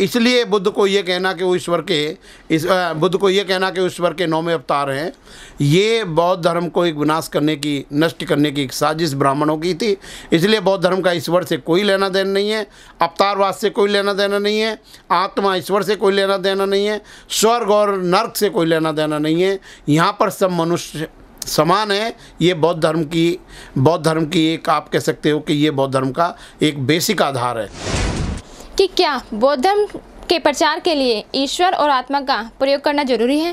इसलिए बुद्ध को ये कहना कि वो ईश्वर के इस बुद्ध को ये कहना कि ईश्वर के नौवें अवतार हैं ये बौद्ध धर्म को एक विनाश करने की नष्ट करने की एक साजिश ब्राह्मणों की थी इसलिए बौद्ध धर्म का ईश्वर से कोई लेना देना नहीं है अवतारवाद से कोई लेना देना नहीं है आत्मा ईश्वर से कोई लेना देना नहीं है स्वर्ग और नर्क से कोई लेना देना नहीं है यहाँ पर सब मनुष्य समान है ये बौद्ध धर्म की बौद्ध धर्म की एक आप कह सकते हो कि ये बौद्ध धर्म का एक बेसिक आधार है कि क्या बौद्ध धर्म के प्रचार के लिए ईश्वर और आत्मा का प्रयोग करना जरूरी है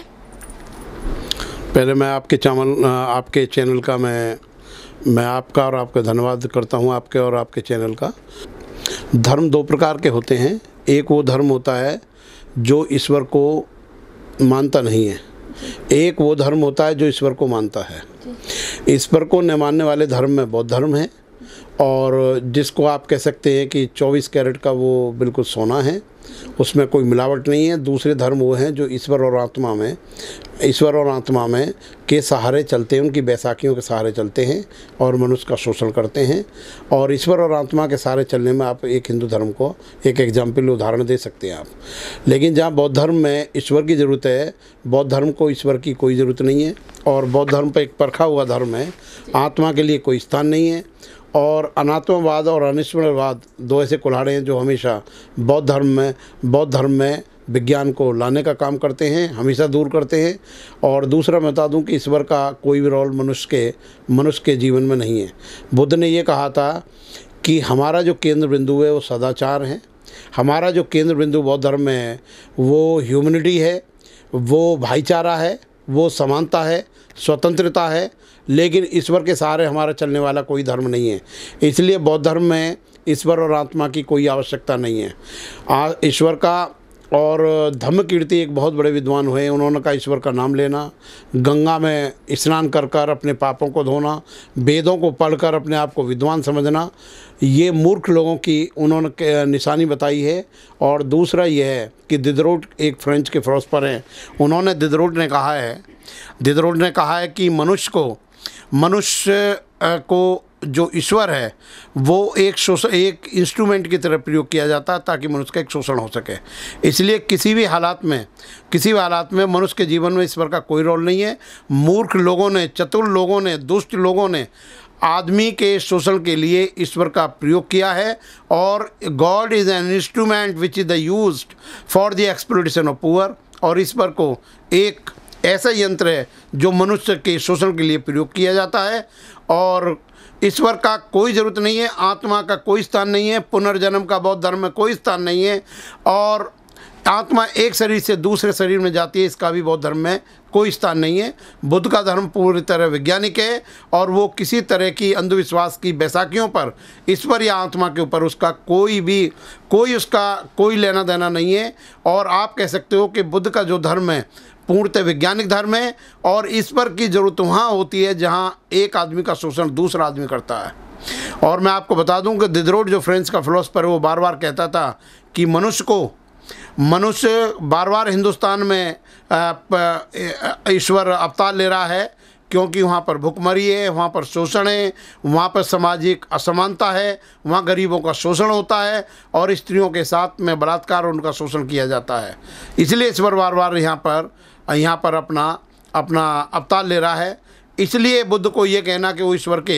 पहले मैं आपके चावल आपके चैनल का मैं मैं आपका और आपका धन्यवाद करता हूँ आपके और आपके चैनल का धर्म दो प्रकार के होते हैं एक वो धर्म होता है जो ईश्वर को मानता नहीं है एक वो धर्म होता है जो ईश्वर को मानता है ईश्वर को न मानने वाले धर्म में बौद्ध धर्म है और जिसको आप कह सकते हैं कि 24 कैरेट का वो बिल्कुल सोना है उसमें कोई मिलावट नहीं है दूसरे धर्म वो हैं जो ईश्वर और आत्मा में ईश्वर और आत्मा में के सहारे चलते हैं उनकी बैसाखियों के सहारे चलते हैं और मनुष्य का शोषण करते हैं और ईश्वर और आत्मा के सहारे चलने में आप एक हिंदू धर्म को एक एग्जाम्पल उदाहरण दे सकते हैं आप लेकिन जहाँ बौद्ध धर्म में ईश्वर की ज़रूरत है बौद्ध धर्म को ईश्वर की कोई ज़रूरत नहीं है और बौद्ध धर्म पर एक परखा हुआ धर्म है आत्मा के लिए कोई स्थान नहीं है और अनात्मवाद और अनिश्वरवाद दो ऐसे कुल्हाड़े हैं जो हमेशा बौद्ध धर्म में बौद्ध धर्म में विज्ञान को लाने का काम करते हैं हमेशा दूर करते हैं और दूसरा मैं बता दूं कि ईश्वर का कोई भी रोल मनुष्य के मनुष्य के जीवन में नहीं है बुद्ध ने ये कहा था कि हमारा जो केंद्र बिंदु है वो सदाचार है हमारा जो केंद्र बिंदु बौद्ध धर्म में है वो ह्यूमनिटी है वो भाईचारा है वो समानता है स्वतंत्रता है लेकिन ईश्वर के सहारे हमारा चलने वाला कोई धर्म नहीं है इसलिए बौद्ध धर्म में ईश्वर और आत्मा की कोई आवश्यकता नहीं है ईश्वर का और धम्म कीर्ति एक बहुत बड़े विद्वान हुए उन्होंने कहा ईश्वर का नाम लेना गंगा में स्नान कर कर अपने पापों को धोना वेदों को पढ़कर अपने आप को विद्वान समझना ये मूर्ख लोगों की उन्होंने निशानी बताई है और दूसरा यह है कि दिदरोट एक फ्रेंच के फिरोसपर हैं उन्होंने दिदरोट ने कहा है दिदरोट ने कहा है कि मनुष्य को मनुष्य को जो ईश्वर है वो एक शोषण एक इंस्ट्रूमेंट की तरह प्रयोग किया जाता है ताकि मनुष्य का एक शोषण हो सके इसलिए किसी भी हालात में किसी भी हालात में मनुष्य के जीवन में ईश्वर का कोई रोल नहीं है मूर्ख लोगों ने चतुर लोगों ने दुष्ट लोगों ने आदमी के शोषण के लिए ईश्वर का प्रयोग किया है और God is an instrument which is the use for the exploitation of poor और ईश्वर को एक ऐसा यंत्र है जो मनुष्य के शोषण के लिए प्रयोग किया जाता है और ईश्वर का कोई ज़रूरत नहीं है आत्मा का कोई स्थान नहीं है पुनर्जन्म का बौद्ध धर्म में कोई स्थान नहीं है और आत्मा एक शरीर से दूसरे शरीर में जाती है इसका भी बौद्ध धर्म में कोई स्थान नहीं है बुद्ध का धर्म पूरी तरह वैज्ञानिक है और वो किसी तरह की अंधविश्वास की बैसाखियों पर ईश्वर या आत्मा के ऊपर उसका कोई भी कोई उसका कोई लेना देना नहीं है और आप कह सकते हो कि बुद्ध का जो धर्म है पूर्णतः वैज्ञानिक धर्म है और ईश्वर की ज़रूरत वहाँ होती है जहाँ एक आदमी का शोषण दूसरा आदमी करता है और मैं आपको बता दूं कि दिद्रोड जो फ्रेंच का फिलोसफर है वो बार बार कहता था कि मनुष्य को मनुष्य बार बार हिंदुस्तान में ईश्वर अवतार ले रहा है क्योंकि वहाँ पर भुखमरी है वहाँ पर शोषण है वहाँ पर सामाजिक असमानता है वहाँ गरीबों का शोषण होता है और स्त्रियों के साथ में बलात्कार उनका शोषण किया जाता है इसलिए ईश्वर बार बार यहाँ पर यहाँ पर अपना अपना अवतार ले रहा है इसलिए बुद्ध को ये कहना कि वो ईश्वर के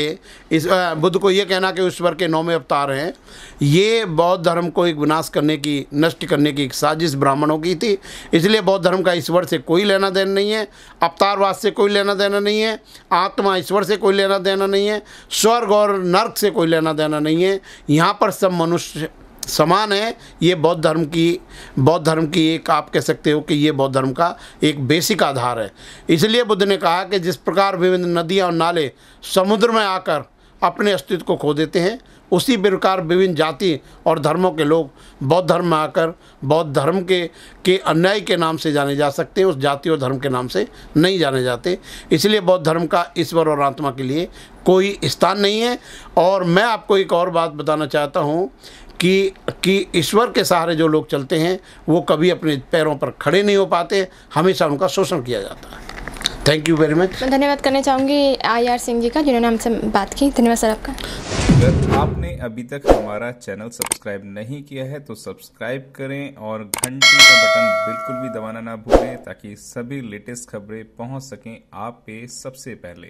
इस बुद्ध को ये कहना कि ईश्वर के नौवें अवतार हैं ये बौद्ध धर्म को एक विनाश करने की नष्ट करने की एक साजिश ब्राह्मणों की थी इसलिए बौद्ध धर्म का ईश्वर से कोई लेना देना नहीं है अवतारवाद से कोई लेना देना नहीं है आत्मा ईश्वर से कोई लेना देना नहीं है स्वर्ग और नर्क से कोई लेना देना नहीं है यहाँ पर सब मनुष्य समान है ये बौद्ध धर्म की बौद्ध धर्म की एक आप कह सकते हो कि ये बौद्ध धर्म का एक बेसिक आधार है इसलिए बुद्ध ने कहा कि जिस प्रकार विभिन्न नदियाँ और नाले समुद्र में आकर अपने अस्तित्व को खो देते हैं उसी प्रकार विभिन्न जाति और धर्मों के लोग बौद्ध धर्म में आकर बौद्ध धर्म के के अन्याय के नाम से जाने जा सकते हैं उस जाति और धर्म के नाम से नहीं जाने जाते इसलिए बौद्ध धर्म का ईश्वर और आत्मा के लिए कोई स्थान नहीं है और मैं आपको एक और बात बताना चाहता हूँ कि कि ईश्वर के सहारे जो लोग चलते हैं वो कभी अपने पैरों पर खड़े नहीं हो पाते हमेशा उनका शोषण किया जाता है थैंक यू वेरी मच मैं धन्यवाद करना चाहूँगी आई आर सिंह जी का जिन्होंने हमसे बात की धन्यवाद सर आपका अगर आपने अभी तक हमारा चैनल सब्सक्राइब नहीं किया है तो सब्सक्राइब करें और घंटी का बटन बिल्कुल भी दबाना ना भूलें ताकि सभी लेटेस्ट खबरें पहुंच सकें आप पे सबसे पहले